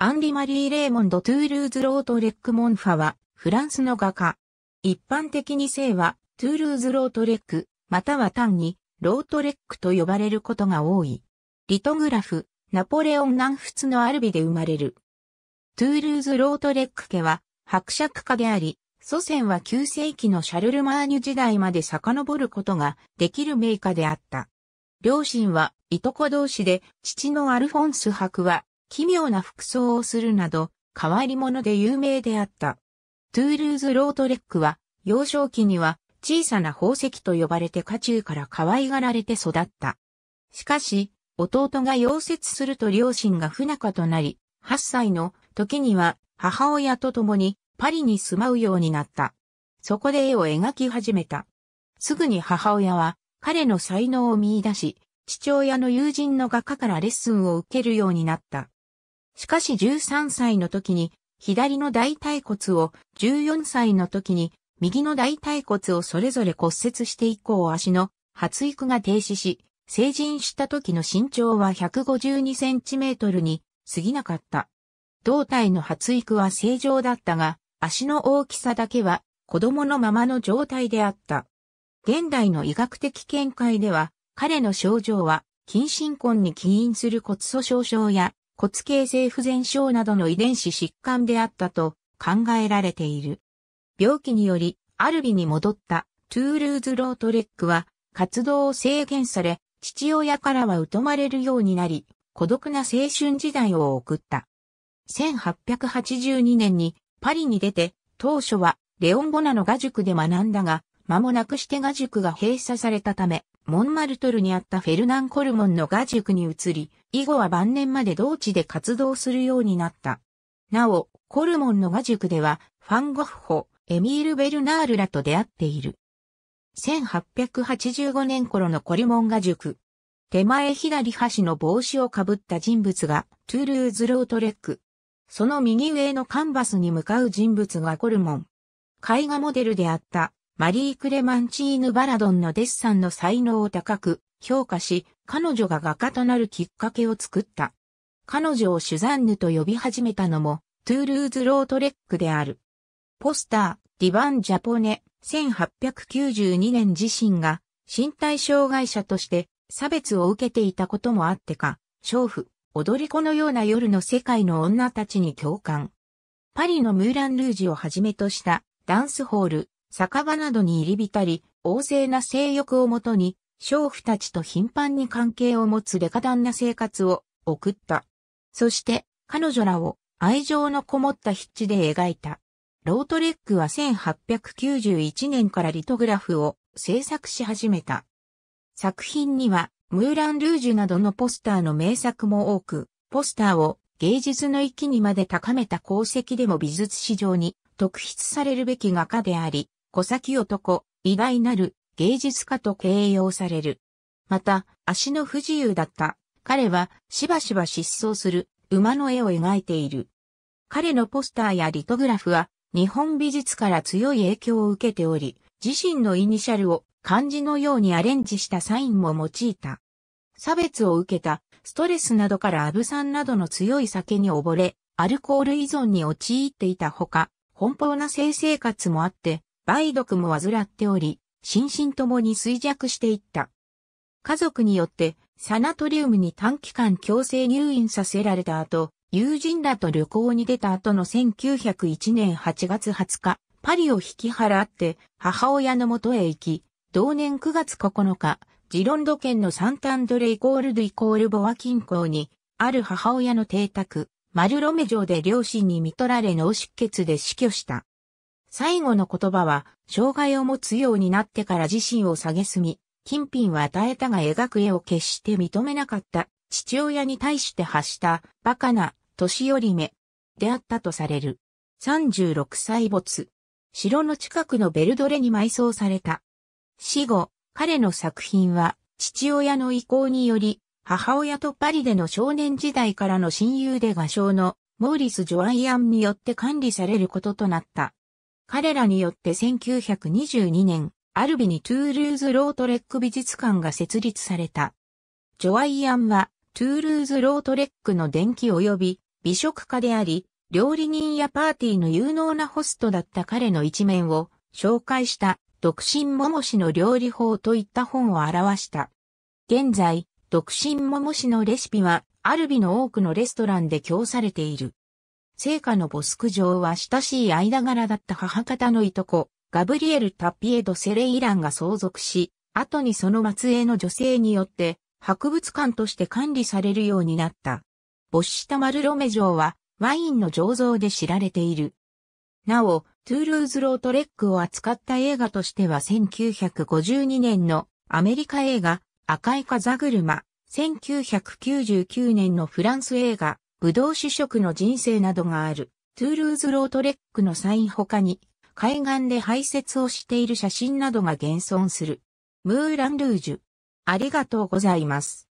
アンリ・マリー・レーモンド・トゥールーズ・ロート・レック・モンファは、フランスの画家。一般的に姓は、トゥールーズ・ロートレック、または単に、ロートレックと呼ばれることが多い。リトグラフ、ナポレオン南仏のアルビで生まれる。トゥールーズ・ロートレック家は、伯爵家であり、祖先は9世紀のシャルル・マーニュ時代まで遡ることができる名家であった。両親はいとこ同士で、父のアルフォンス伯は奇妙な服装をするなど、変わり者で有名であった。トゥールーズ・ロートレックは、幼少期には小さな宝石と呼ばれて家中から可愛がられて育った。しかし、弟が溶接すると両親が不仲となり、8歳の時には母親と共にパリに住まうようになった。そこで絵を描き始めた。すぐに母親は彼の才能を見出し、父親の友人の画家からレッスンを受けるようになった。しかし13歳の時に、左の大腿骨を、14歳の時に、右の大腿骨をそれぞれ骨折して以降足の発育が停止し、成人した時の身長は152センチメートルに過ぎなかった。胴体の発育は正常だったが、足の大きさだけは子供のままの状態であった。現代の医学的見解では、彼の症状は、近親婚に起因する骨粗鬆症や骨形成不全症などの遺伝子疾患であったと考えられている。病気により、アルビに戻ったトゥールーズ・ロートレックは活動を制限され、父親からは疎まれるようになり、孤独な青春時代を送った。1882年にパリに出て、当初はレオン・ボナの画塾で学んだが、間もなくして画塾が閉鎖されたため、モンマルトルにあったフェルナン・コルモンの画塾に移り、以後は晩年まで同地で活動するようになった。なお、コルモンの画塾では、ファン・ゴッホ、エミール・ベルナールらと出会っている。1885年頃のコルモン画塾。手前左端の帽子をかぶった人物が、トゥルーズ・ロートレック。その右上のカンバスに向かう人物がコルモン。絵画モデルであったマリー・クレマンチーヌ・バラドンのデッサンの才能を高く評価し、彼女が画家となるきっかけを作った。彼女をシュザンヌと呼び始めたのも、トゥールーズ・ロートレックである。ポスター、ディバン・ジャポネ、1892年自身が身体障害者として差別を受けていたこともあってか、娼婦、踊り子のような夜の世界の女たちに共感。パリのムーラン・ルージュをはじめとしたダンスホール、酒場などに入り浸り、旺盛な性欲をもとに、娼婦たちと頻繁に関係を持つデカダンな生活を送った。そして、彼女らを愛情のこもった筆致で描いた。ロートレックは1891年からリトグラフを制作し始めた。作品には、ムーラン・ルージュなどのポスターの名作も多く、ポスターを芸術の域にまで高めた功績でも美術史上に特筆されるべき画家であり、小崎男、偉大なる芸術家と形容される。また、足の不自由だった彼はしばしば失踪する馬の絵を描いている。彼のポスターやリトグラフは日本美術から強い影響を受けており、自身のイニシャルを漢字のようにアレンジしたサインも用いた。差別を受けた、ストレスなどからアブさんなどの強い酒に溺れ、アルコール依存に陥っていたほか、奔放な性生活もあって、梅毒も患っており、心身ともに衰弱していった。家族によってサナトリウムに短期間強制入院させられた後、友人らと旅行に出た後の1901年8月20日、パリを引き払って母親の元へ行き、同年9月9日、ジロンド県のサンタンドレイコールドイコールボワ近郊に、ある母親の邸宅、マルロメ城で両親に見取られ脳出血で死去した。最後の言葉は、障害を持つようになってから自身を蔑み、金品は与えたが描く絵を決して認めなかった、父親に対して発した、バカな、年寄り目、であったとされる。36歳没。城の近くのベルドレに埋葬された。死後、彼の作品は、父親の意向により、母親とパリでの少年時代からの親友で画商のモーリス・ジョアイアンによって管理されることとなった。彼らによって1922年、アルビにトゥールーズ・ロートレック美術館が設立された。ジョアイアンは、トゥールーズ・ロートレックの伝記及び美食家であり、料理人やパーティーの有能なホストだった彼の一面を紹介した独身桃氏の料理法といった本を表した。現在、独身桃氏のレシピはアルビの多くのレストランで供されている。聖火のボスク城は親しい間柄だった母方のいとこ、ガブリエル・タピエド・セレイランが相続し、後にその末裔の女性によって、博物館として管理されるようになった。ボッシタ・マルロメ城は、ワインの醸造で知られている。なお、トゥールーズ・ロートレックを扱った映画としては1952年のアメリカ映画、赤い風車、1999年のフランス映画、ブドウ主食の人生などがある、トゥールーズ・ロートレックのサイン他に、海岸で排泄をしている写真などが現存する。ムーラン・ルージュ。ありがとうございます。